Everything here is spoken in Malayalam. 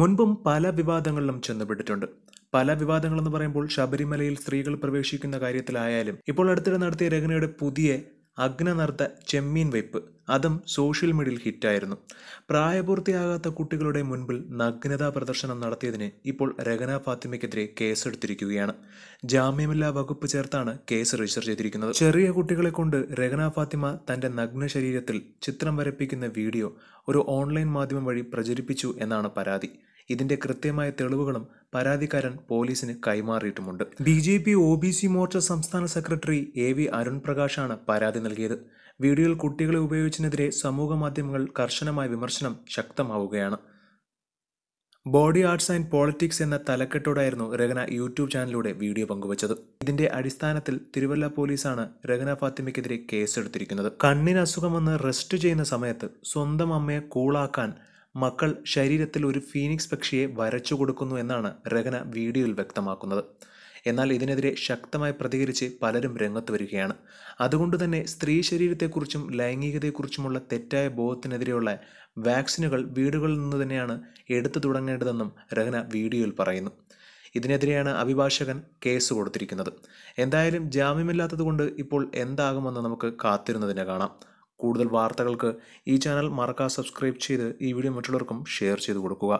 മുൻപും പല വിവാദങ്ങളിലും ചെന്നുപെട്ടിട്ടുണ്ട് പല വിവാദങ്ങളെന്ന് പറയുമ്പോൾ ശബരിമലയിൽ സ്ത്രീകൾ പ്രവേശിക്കുന്ന കാര്യത്തിലായാലും ഇപ്പോൾ അടുത്തിടെ നടത്തിയ രചനയുടെ പുതിയ അഗ്നനർത്ത ചെമ്മീൻ വെപ്പ് അതും സോഷ്യൽ മീഡിയയിൽ ഹിറ്റായിരുന്നു പ്രായപൂർത്തിയാകാത്ത കുട്ടികളുടെ മുൻപിൽ നഗ്നതാ പ്രദർശനം നടത്തിയതിന് ഇപ്പോൾ രഗന ഫാത്തിമയ്ക്കെതിരെ കേസെടുത്തിരിക്കുകയാണ് ജാമ്യമില്ലാ വകുപ്പ് ചേർത്താണ് കേസ് രജിസ്റ്റർ ചെയ്തിരിക്കുന്നത് ചെറിയ കുട്ടികളെ കൊണ്ട് രഗന ഫാത്തിമ തന്റെ നഗ്ന ശരീരത്തിൽ ചിത്രം വരപ്പിക്കുന്ന വീഡിയോ ഒരു ഓൺലൈൻ മാധ്യമം വഴി പ്രചരിപ്പിച്ചു എന്നാണ് പരാതി ഇതിന്റെ കൃത്യമായ തെളിവുകളും പരാതിക്കാരൻ പോലീസിന് കൈമാറിയിട്ടുമുണ്ട് B J P O B C Morcha സംസ്ഥാന സെക്രട്ടറി എ വി അരുൺ പ്രകാശാണ് പരാതി നൽകിയത് വീഡിയോയിൽ കുട്ടികളെ ഉപയോഗിച്ചതിനെതിരെ സമൂഹ മാധ്യമങ്ങൾ കർശനമായ വിമർശനം ശക്തമാവുകയാണ് ബോഡി ആർട്സ് ആൻഡ് പോളിറ്റിക്സ് എന്ന തലക്കെട്ടോടായിരുന്നു രഗന യൂട്യൂബ് ചാനലിലൂടെ വീഡിയോ പങ്കുവച്ചത് ഇതിന്റെ അടിസ്ഥാനത്തിൽ തിരുവല്ല പോലീസാണ് രഗന ഫാത്തിമയ്ക്കെതിരെ കേസെടുത്തിരിക്കുന്നത് കണ്ണിന് അസുഖം വന്ന് റെസ്റ്റ് ചെയ്യുന്ന സമയത്ത് സ്വന്തം അമ്മയെ കൂളാക്കാൻ മക്കൾ ശരീരത്തിൽ ഒരു ഫീനിക്സ് പക്ഷിയെ വരച്ചു കൊടുക്കുന്നു എന്നാണ് രഹന വീഡിയോയിൽ വ്യക്തമാക്കുന്നത് എന്നാൽ ഇതിനെതിരെ ശക്തമായി പ്രതികരിച്ച് പലരും രംഗത്ത് വരികയാണ് അതുകൊണ്ട് തന്നെ സ്ത്രീ ശരീരത്തെക്കുറിച്ചും ലൈംഗികതയെക്കുറിച്ചുമുള്ള തെറ്റായ ബോധത്തിനെതിരെയുള്ള വാക്സിനുകൾ വീടുകളിൽ നിന്ന് തന്നെയാണ് എടുത്തു തുടങ്ങേണ്ടതെന്നും രഹന വീഡിയോയിൽ പറയുന്നു ഇതിനെതിരെയാണ് അഭിഭാഷകൻ കേസ് കൊടുത്തിരിക്കുന്നത് എന്തായാലും ജാമ്യമില്ലാത്തതുകൊണ്ട് ഇപ്പോൾ എന്താകുമെന്ന് നമുക്ക് കാത്തിരുന്നതിനെ കാണാം കൂടുതൽ വാർത്തകൾക്ക് ഈ ചാനൽ മറക്കാതെ സബ്സ്ക്രൈബ് ചെയ്ത് ഈ വീഡിയോ മറ്റുള്ളവർക്കും ഷെയർ ചെയ്ത് കൊടുക്കുക